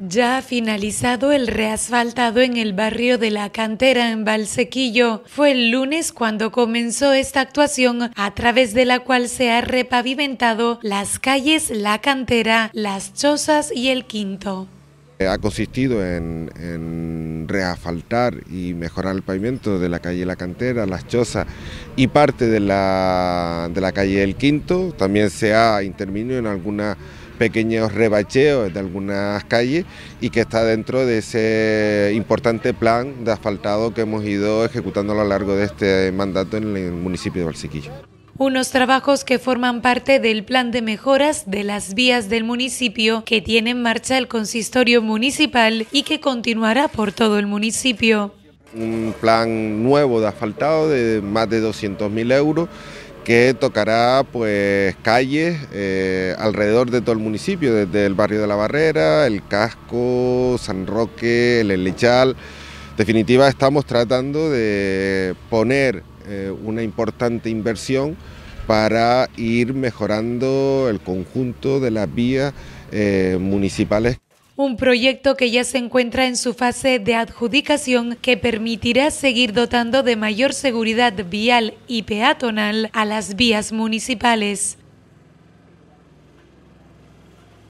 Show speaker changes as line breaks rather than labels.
Ya ha finalizado el reasfaltado en el barrio de la cantera en Valsequillo, fue el lunes cuando comenzó esta actuación a través de la cual se ha repavimentado las calles La Cantera, Las Chozas y El Quinto.
Eh, ha consistido en, reasfaltar y mejorar el pavimento de la calle La Cantera, Las Chozas y parte de la, de la calle El Quinto. También se ha intervenido en alguna pequeños rebacheos de algunas calles y que está dentro de ese importante plan de asfaltado que hemos ido ejecutando a lo largo de este mandato en el municipio de Valsequillo.
Unos trabajos que forman parte del plan de mejoras de las vías del municipio que tiene en marcha el consistorio municipal y que continuará por todo el municipio.
Un plan nuevo de asfaltado de más de 200.000 euros que tocará pues calles eh, alrededor de todo el municipio, desde el barrio de La Barrera, el Casco, San Roque, el En Definitiva, estamos tratando de poner eh, una importante inversión para ir mejorando el conjunto de las vías eh, municipales
un proyecto que ya se encuentra en su fase de adjudicación que permitirá seguir dotando de mayor seguridad vial y peatonal a las vías municipales.